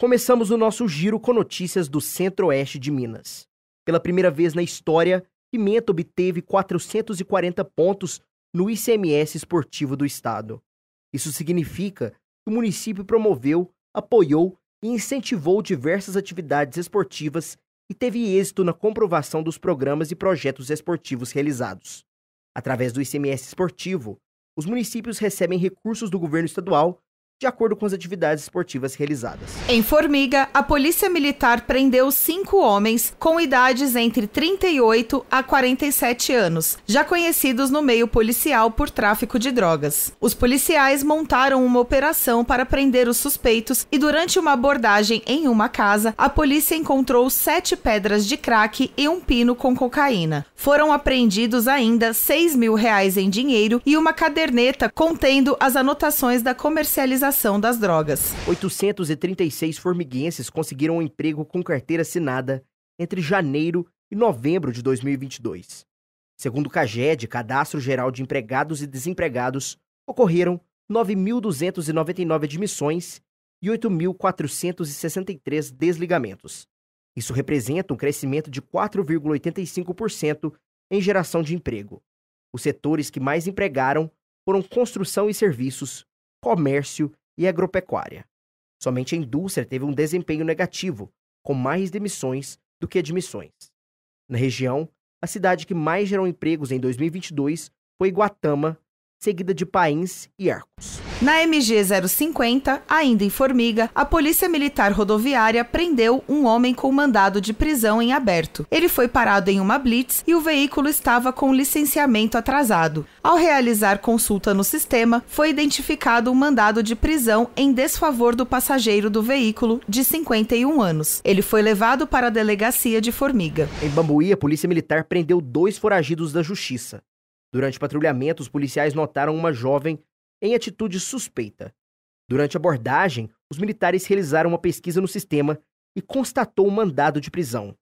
Começamos o nosso giro com notícias do centro-oeste de Minas. Pela primeira vez na história, Pimenta obteve 440 pontos no ICMS esportivo do estado. Isso significa que o município promoveu, apoiou e incentivou diversas atividades esportivas e teve êxito na comprovação dos programas e projetos esportivos realizados. Através do ICMS esportivo, os municípios recebem recursos do governo estadual de acordo com as atividades esportivas realizadas. Em Formiga, a Polícia Militar prendeu cinco homens com idades entre 38 a 47 anos, já conhecidos no meio policial por tráfico de drogas. Os policiais montaram uma operação para prender os suspeitos e, durante uma abordagem em uma casa, a polícia encontrou sete pedras de crack e um pino com cocaína. Foram apreendidos ainda 6 mil reais em dinheiro e uma caderneta contendo as anotações da comercialização legalização das drogas. 836 formiguenses conseguiram um emprego com carteira assinada entre janeiro e novembro de 2022. Segundo o CAGED, Cadastro Geral de Empregados e Desempregados, ocorreram 9.299 admissões e 8.463 desligamentos. Isso representa um crescimento de 4,85% em geração de emprego. Os setores que mais empregaram foram construção e serviços, comércio e agropecuária. Somente a indústria teve um desempenho negativo, com mais demissões do que admissões. Na região, a cidade que mais gerou empregos em 2022 foi Guatama, seguida de Pains e Arcos. Na MG 050, ainda em Formiga, a Polícia Militar Rodoviária prendeu um homem com mandado de prisão em aberto. Ele foi parado em uma blitz e o veículo estava com licenciamento atrasado. Ao realizar consulta no sistema, foi identificado um mandado de prisão em desfavor do passageiro do veículo, de 51 anos. Ele foi levado para a delegacia de Formiga. Em Bambuí, a Polícia Militar prendeu dois foragidos da Justiça. Durante patrulhamento, os policiais notaram uma jovem em atitude suspeita. Durante a abordagem, os militares realizaram uma pesquisa no sistema e constatou um mandado de prisão.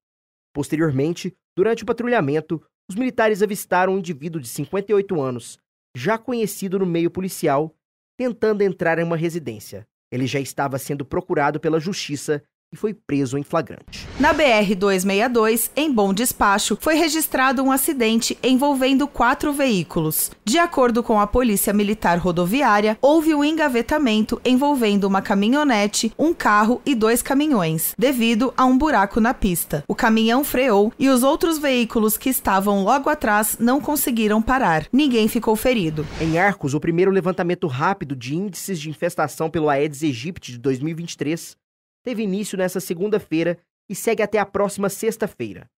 Posteriormente, durante o patrulhamento, os militares avistaram um indivíduo de 58 anos, já conhecido no meio policial, tentando entrar em uma residência. Ele já estava sendo procurado pela justiça e foi preso em flagrante. Na BR-262, em Bom Despacho, foi registrado um acidente envolvendo quatro veículos. De acordo com a Polícia Militar Rodoviária, houve um engavetamento envolvendo uma caminhonete, um carro e dois caminhões, devido a um buraco na pista. O caminhão freou e os outros veículos que estavam logo atrás não conseguiram parar. Ninguém ficou ferido. Em Arcos, o primeiro levantamento rápido de índices de infestação pelo Aedes aegypti de 2023 teve início nesta segunda-feira e segue até a próxima sexta-feira.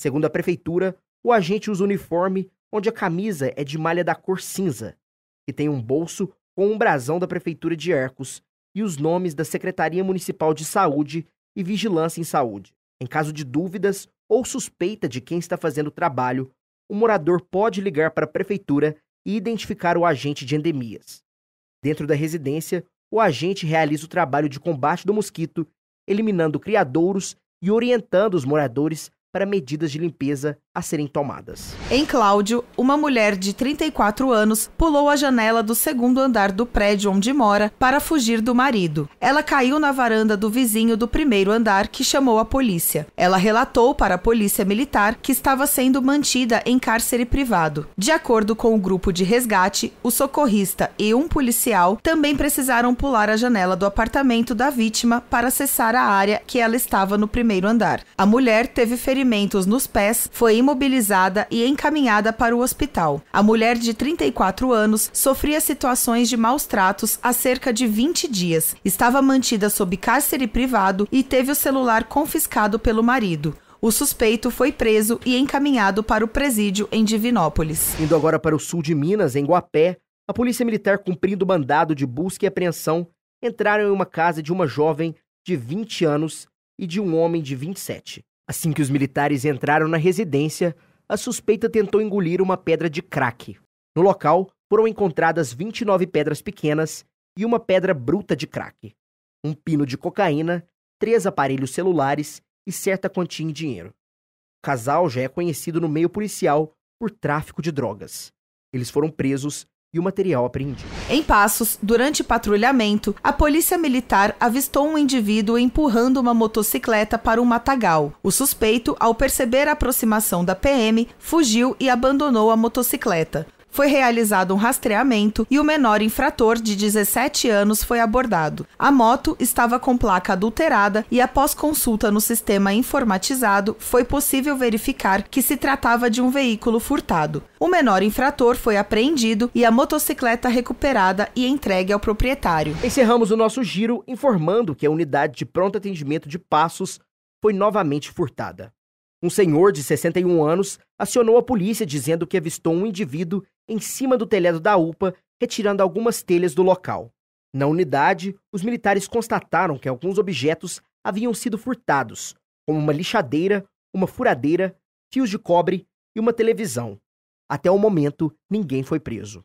Segundo a prefeitura, o agente usa uniforme onde a camisa é de malha da cor cinza, e tem um bolso com um brasão da prefeitura de Ercos e os nomes da Secretaria Municipal de Saúde e Vigilância em Saúde. Em caso de dúvidas ou suspeita de quem está fazendo o trabalho, o morador pode ligar para a prefeitura e identificar o agente de endemias. Dentro da residência, o agente realiza o trabalho de combate do mosquito, eliminando criadouros e orientando os moradores para medidas de limpeza a serem tomadas. Em Cláudio, uma mulher de 34 anos pulou a janela do segundo andar do prédio onde mora para fugir do marido. Ela caiu na varanda do vizinho do primeiro andar que chamou a polícia. Ela relatou para a polícia militar que estava sendo mantida em cárcere privado. De acordo com o grupo de resgate, o socorrista e um policial também precisaram pular a janela do apartamento da vítima para acessar a área que ela estava no primeiro andar. A mulher teve ferimentos nos pés, foi imobilizada e encaminhada para o hospital. A mulher de 34 anos sofria situações de maus tratos há cerca de 20 dias, estava mantida sob cárcere privado e teve o celular confiscado pelo marido. O suspeito foi preso e encaminhado para o presídio em Divinópolis. Indo agora para o sul de Minas, em Guapé, a polícia militar cumprindo mandado de busca e apreensão entraram em uma casa de uma jovem de 20 anos e de um homem de 27. Assim que os militares entraram na residência, a suspeita tentou engolir uma pedra de crack. No local, foram encontradas 29 pedras pequenas e uma pedra bruta de crack, um pino de cocaína, três aparelhos celulares e certa quantia em dinheiro. O casal já é conhecido no meio policial por tráfico de drogas. Eles foram presos e o material apreendido. Em Passos, durante patrulhamento, a polícia militar avistou um indivíduo empurrando uma motocicleta para um matagal. O suspeito, ao perceber a aproximação da PM, fugiu e abandonou a motocicleta foi realizado um rastreamento e o menor infrator, de 17 anos, foi abordado. A moto estava com placa adulterada e, após consulta no sistema informatizado, foi possível verificar que se tratava de um veículo furtado. O menor infrator foi apreendido e a motocicleta recuperada e entregue ao proprietário. Encerramos o nosso giro informando que a unidade de pronto atendimento de Passos foi novamente furtada. Um senhor de 61 anos acionou a polícia dizendo que avistou um indivíduo em cima do telhado da UPA, retirando algumas telhas do local. Na unidade, os militares constataram que alguns objetos haviam sido furtados, como uma lixadeira, uma furadeira, fios de cobre e uma televisão. Até o momento, ninguém foi preso.